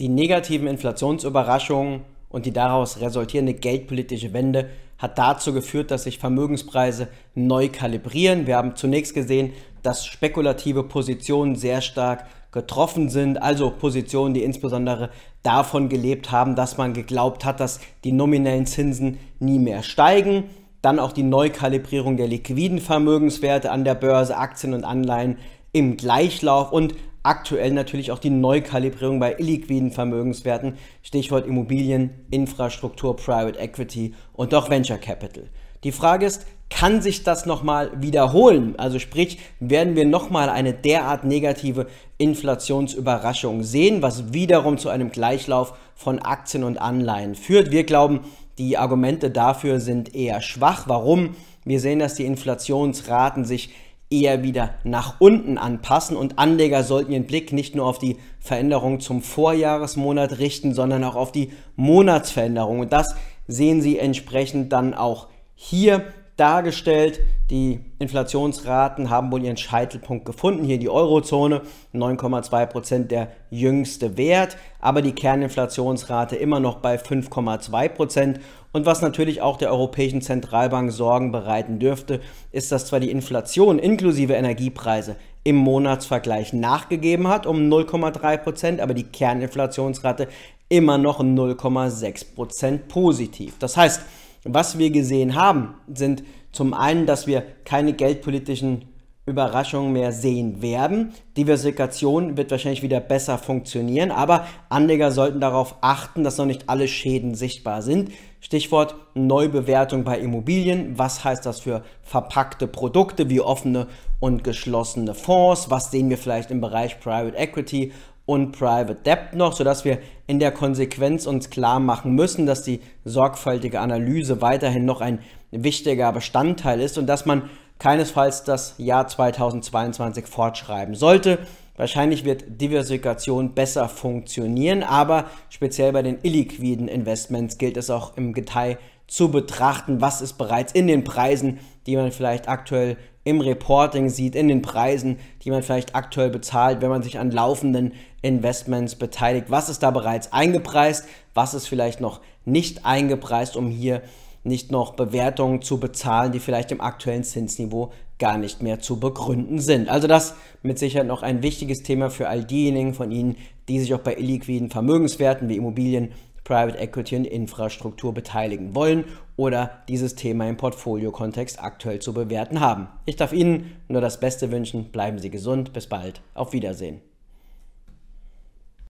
Die negativen Inflationsüberraschungen und die daraus resultierende geldpolitische Wende hat dazu geführt, dass sich Vermögenspreise neu kalibrieren. Wir haben zunächst gesehen, dass spekulative Positionen sehr stark getroffen sind, also Positionen, die insbesondere davon gelebt haben, dass man geglaubt hat, dass die nominellen Zinsen nie mehr steigen. Dann auch die Neukalibrierung der liquiden Vermögenswerte an der Börse, Aktien und Anleihen im Gleichlauf und aktuell natürlich auch die Neukalibrierung bei illiquiden Vermögenswerten, Stichwort Immobilien, Infrastruktur, Private Equity und auch Venture Capital. Die Frage ist, kann sich das nochmal wiederholen? Also sprich, werden wir nochmal eine derart negative Inflationsüberraschung sehen, was wiederum zu einem Gleichlauf von Aktien und Anleihen führt? Wir glauben, die Argumente dafür sind eher schwach. Warum? Wir sehen, dass die Inflationsraten sich eher wieder nach unten anpassen und Anleger sollten ihren Blick nicht nur auf die Veränderung zum Vorjahresmonat richten, sondern auch auf die Monatsveränderung und das sehen Sie entsprechend dann auch hier dargestellt. Die Inflationsraten haben wohl ihren Scheitelpunkt gefunden. Hier die Eurozone, 9,2% der jüngste Wert, aber die Kerninflationsrate immer noch bei 5,2%. Und was natürlich auch der Europäischen Zentralbank Sorgen bereiten dürfte, ist, dass zwar die Inflation inklusive Energiepreise im Monatsvergleich nachgegeben hat um 0,3%, aber die Kerninflationsrate immer noch 0,6% positiv. Das heißt, was wir gesehen haben, sind zum einen, dass wir keine geldpolitischen Überraschungen mehr sehen werden. Diversifikation wird wahrscheinlich wieder besser funktionieren, aber Anleger sollten darauf achten, dass noch nicht alle Schäden sichtbar sind. Stichwort Neubewertung bei Immobilien. Was heißt das für verpackte Produkte wie offene und geschlossene Fonds? Was sehen wir vielleicht im Bereich Private Equity und Private Debt noch, sodass wir in der Konsequenz uns klar machen müssen, dass die sorgfältige Analyse weiterhin noch ein wichtiger Bestandteil ist und dass man keinesfalls das Jahr 2022 fortschreiben sollte. Wahrscheinlich wird Diversifikation besser funktionieren, aber speziell bei den illiquiden Investments gilt es auch im Detail zu betrachten, was ist bereits in den Preisen, die man vielleicht aktuell im Reporting sieht, in den Preisen, die man vielleicht aktuell bezahlt, wenn man sich an laufenden Investments beteiligt. Was ist da bereits eingepreist? Was ist vielleicht noch nicht eingepreist, um hier nicht noch Bewertungen zu bezahlen, die vielleicht im aktuellen Zinsniveau gar nicht mehr zu begründen sind. Also das mit Sicherheit noch ein wichtiges Thema für all diejenigen von Ihnen, die sich auch bei illiquiden Vermögenswerten wie Immobilien Private Equity und Infrastruktur beteiligen wollen oder dieses Thema im Portfolio-Kontext aktuell zu bewerten haben. Ich darf Ihnen nur das Beste wünschen, bleiben Sie gesund, bis bald, auf Wiedersehen.